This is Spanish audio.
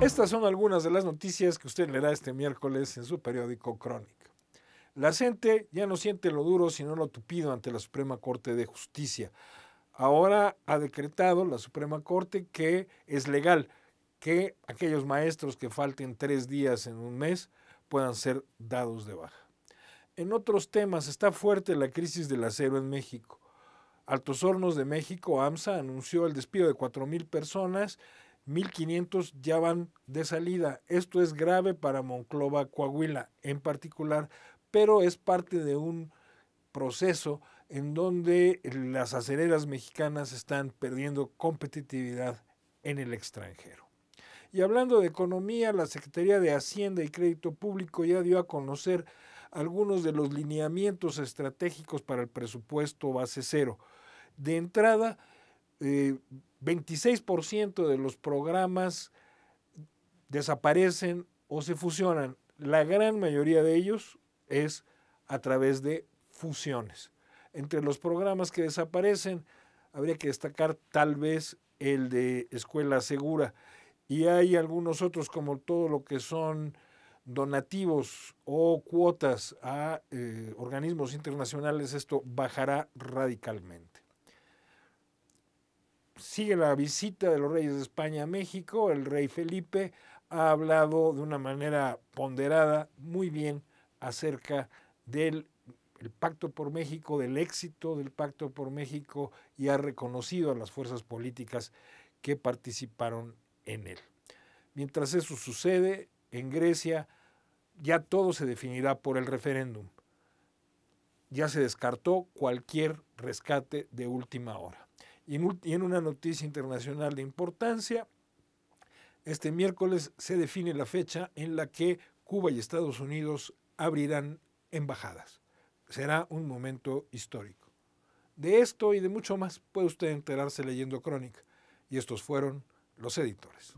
Estas son algunas de las noticias que usted leerá este miércoles en su periódico Crónica. La gente ya no siente lo duro sino lo tupido ante la Suprema Corte de Justicia. Ahora ha decretado la Suprema Corte que es legal que aquellos maestros que falten tres días en un mes puedan ser dados de baja en otros temas está fuerte la crisis del acero en México. Altos Hornos de México, AMSA, anunció el despido de 4.000 personas, 1.500 ya van de salida. Esto es grave para Monclova, Coahuila en particular, pero es parte de un proceso en donde las acereras mexicanas están perdiendo competitividad en el extranjero. Y hablando de economía, la Secretaría de Hacienda y Crédito Público ya dio a conocer algunos de los lineamientos estratégicos para el presupuesto base cero. De entrada, 26% eh, de los programas desaparecen o se fusionan. La gran mayoría de ellos es a través de fusiones. Entre los programas que desaparecen, habría que destacar tal vez el de Escuela Segura. Y hay algunos otros como todo lo que son donativos o cuotas a eh, organismos internacionales, esto bajará radicalmente. Sigue la visita de los reyes de España a México. El rey Felipe ha hablado de una manera ponderada muy bien acerca del pacto por México, del éxito del pacto por México y ha reconocido a las fuerzas políticas que participaron en él. Mientras eso sucede, en Grecia ya todo se definirá por el referéndum. Ya se descartó cualquier rescate de última hora. Y en, una noticia internacional de importancia, este miércoles se define la fecha en la que Cuba y Estados Unidos abrirán embajadas. Será un momento histórico. De esto y de mucho más puede usted enterarse leyendo Crónica. Y estos fueron los editores.